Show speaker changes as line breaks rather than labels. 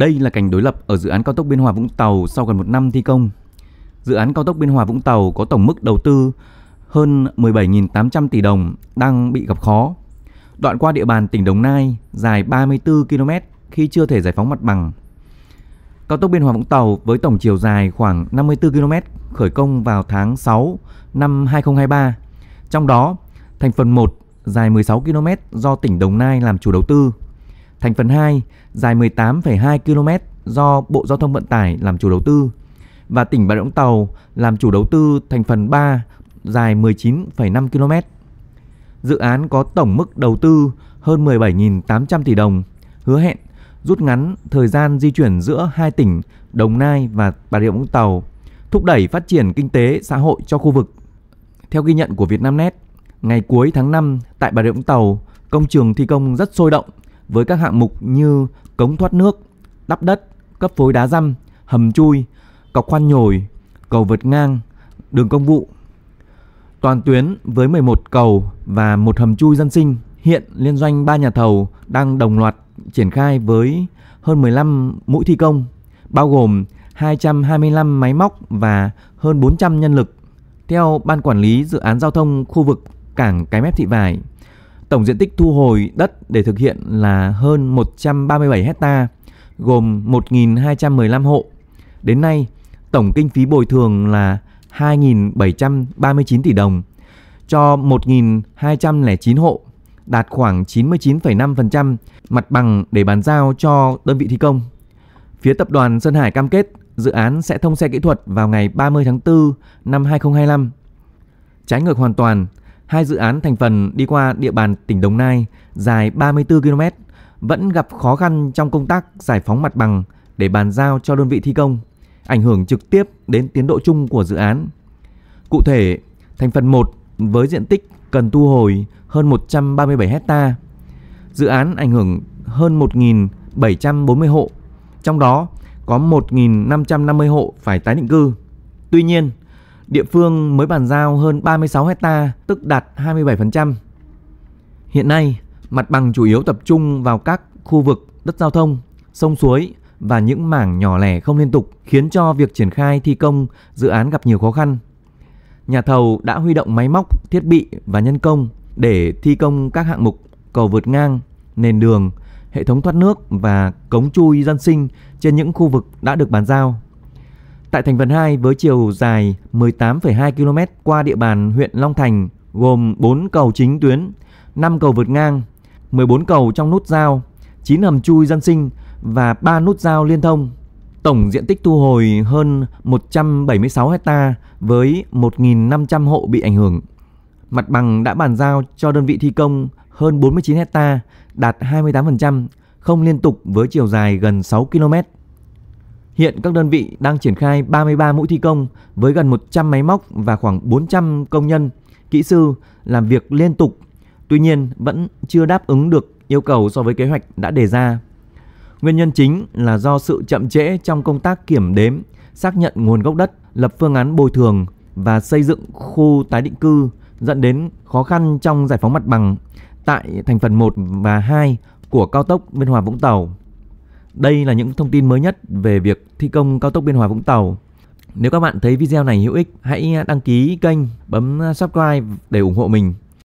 Đây là cảnh đối lập ở dự án cao tốc Biên Hòa Vũng Tàu sau gần một năm thi công. Dự án cao tốc Biên Hòa Vũng Tàu có tổng mức đầu tư hơn 17.800 tỷ đồng đang bị gặp khó. Đoạn qua địa bàn tỉnh Đồng Nai dài 34 km khi chưa thể giải phóng mặt bằng. Cao tốc Biên Hòa Vũng Tàu với tổng chiều dài khoảng 54 km khởi công vào tháng 6 năm 2023. Trong đó, thành phần 1 dài 16 km do tỉnh Đồng Nai làm chủ đầu tư Thành phần 2 dài 18,2 km do Bộ Giao thông Vận tải làm chủ đầu tư và tỉnh Bà Rịa Vũng Tàu làm chủ đầu tư thành phần 3 dài 19,5 km. Dự án có tổng mức đầu tư hơn 17.800 tỷ đồng, hứa hẹn rút ngắn thời gian di chuyển giữa hai tỉnh Đồng Nai và Bà Rịa Vũng Tàu, thúc đẩy phát triển kinh tế xã hội cho khu vực. Theo ghi nhận của Vietnamnet, ngày cuối tháng 5 tại Bà Rịa Vũng Tàu, công trường thi công rất sôi động với các hạng mục như cống thoát nước, đắp đất, cấp phối đá răm, hầm chui, cọc khoan nhồi, cầu vượt ngang, đường công vụ. Toàn tuyến với 11 cầu và một hầm chui dân sinh, hiện liên doanh 3 nhà thầu đang đồng loạt triển khai với hơn 15 mũi thi công, bao gồm 225 máy móc và hơn 400 nhân lực. Theo Ban Quản lý Dự án Giao thông khu vực Cảng Cái Mép Thị Vải, Tổng diện tích thu hồi đất để thực hiện là hơn 137 hecta, gồm 1.215 hộ. Đến nay, tổng kinh phí bồi thường là 2.739 tỷ đồng cho 1.209 hộ, đạt khoảng 99,5% mặt bằng để bàn giao cho đơn vị thi công. Phía tập đoàn Sơn Hải cam kết dự án sẽ thông xe kỹ thuật vào ngày 30 tháng 4 năm 2025. Trái ngược hoàn toàn, Hai dự án thành phần đi qua địa bàn tỉnh Đồng Nai dài 34 km vẫn gặp khó khăn trong công tác giải phóng mặt bằng để bàn giao cho đơn vị thi công, ảnh hưởng trực tiếp đến tiến độ chung của dự án. Cụ thể, thành phần 1 với diện tích cần thu hồi hơn 137 hecta. Dự án ảnh hưởng hơn 1.740 hộ, trong đó có 1.550 hộ phải tái định cư. Tuy nhiên, Địa phương mới bàn giao hơn 36 hecta, tức đạt 27%. Hiện nay, mặt bằng chủ yếu tập trung vào các khu vực đất giao thông, sông suối và những mảng nhỏ lẻ không liên tục khiến cho việc triển khai thi công dự án gặp nhiều khó khăn. Nhà thầu đã huy động máy móc, thiết bị và nhân công để thi công các hạng mục cầu vượt ngang, nền đường, hệ thống thoát nước và cống chui dân sinh trên những khu vực đã được bàn giao. Tại thành phần 2 với chiều dài 18,2 km qua địa bàn huyện Long Thành gồm 4 cầu chính tuyến, 5 cầu vượt ngang, 14 cầu trong nút giao, 9 hầm chui dân sinh và 3 nút giao liên thông. Tổng diện tích thu hồi hơn 176 ha với 1.500 hộ bị ảnh hưởng. Mặt bằng đã bàn giao cho đơn vị thi công hơn 49 ha đạt 28%, không liên tục với chiều dài gần 6 km. Hiện các đơn vị đang triển khai 33 mũi thi công với gần 100 máy móc và khoảng 400 công nhân, kỹ sư làm việc liên tục. Tuy nhiên vẫn chưa đáp ứng được yêu cầu so với kế hoạch đã đề ra. Nguyên nhân chính là do sự chậm trễ trong công tác kiểm đếm, xác nhận nguồn gốc đất, lập phương án bồi thường và xây dựng khu tái định cư dẫn đến khó khăn trong giải phóng mặt bằng tại thành phần 1 và 2 của cao tốc Biên Hòa Vũng Tàu. Đây là những thông tin mới nhất về việc thi công cao tốc Biên Hòa Vũng Tàu. Nếu các bạn thấy video này hữu ích, hãy đăng ký kênh, bấm subscribe để ủng hộ mình.